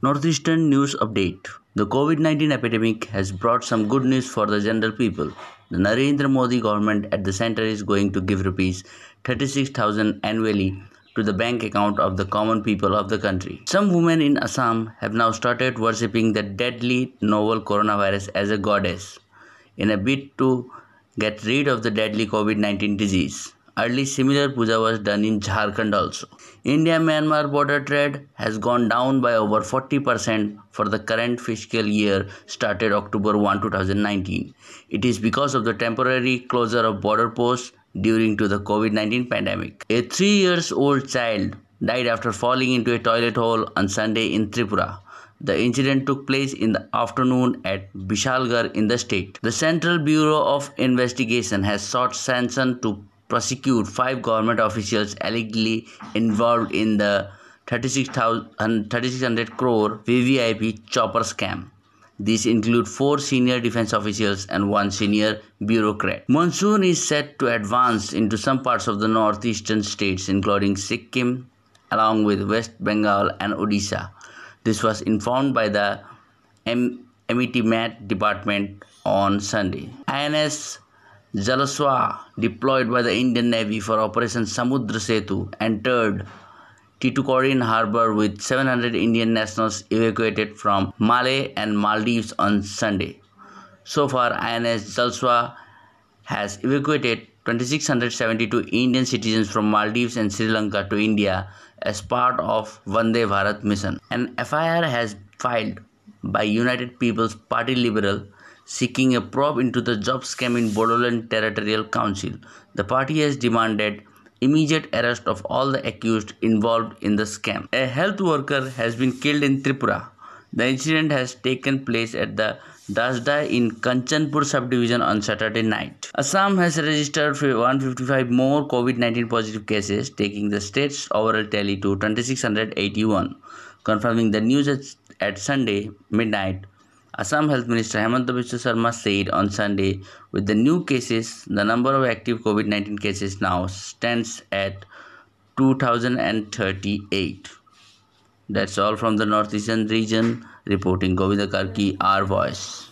Northeastern News Update The COVID 19 epidemic has brought some good news for the general people. The Narendra Modi government at the center is going to give rupees 36,000 annually to the bank account of the common people of the country. Some women in Assam have now started worshipping the deadly novel coronavirus as a goddess in a bid to get rid of the deadly COVID 19 disease. Early similar puja was done in Jharkhand also. India-Myanmar border trade has gone down by over 40% for the current fiscal year started October 1, 2019. It is because of the temporary closure of border posts during to the COVID-19 pandemic. A 3 years old child died after falling into a toilet hole on Sunday in Tripura. The incident took place in the afternoon at Bishalgarh in the state. The Central Bureau of Investigation has sought sanction to prosecute five government officials allegedly involved in the 3600 crore VVIP chopper scam. These include four senior defense officials and one senior bureaucrat. Monsoon is set to advance into some parts of the northeastern states, including Sikkim, along with West Bengal and Odisha. This was informed by the M- METMAT department on Sunday. INS Jalswa, deployed by the Indian Navy for Operation Samudra Setu, entered Tuticorin Harbour with 700 Indian nationals evacuated from Malé and Maldives on Sunday. So far, INS Jalswa has evacuated 2672 Indian citizens from Maldives and Sri Lanka to India as part of Vande Bharat mission. An FIR has filed by United People's Party Liberal seeking a probe into the job scam in Bodoland Territorial Council. The party has demanded immediate arrest of all the accused involved in the scam. A health worker has been killed in Tripura. The incident has taken place at the Dasda in Kanchanpur subdivision on Saturday night. Assam has registered 155 more COVID 19 positive cases, taking the state's overall tally to 2681, confirming the news at, at Sunday midnight. Assam Health Minister Hemant Biswa Sarma said on Sunday, with the new cases, the number of active COVID-19 cases now stands at 2038. That's all from the Northeastern region. Reporting Govinda Karki, Our Voice.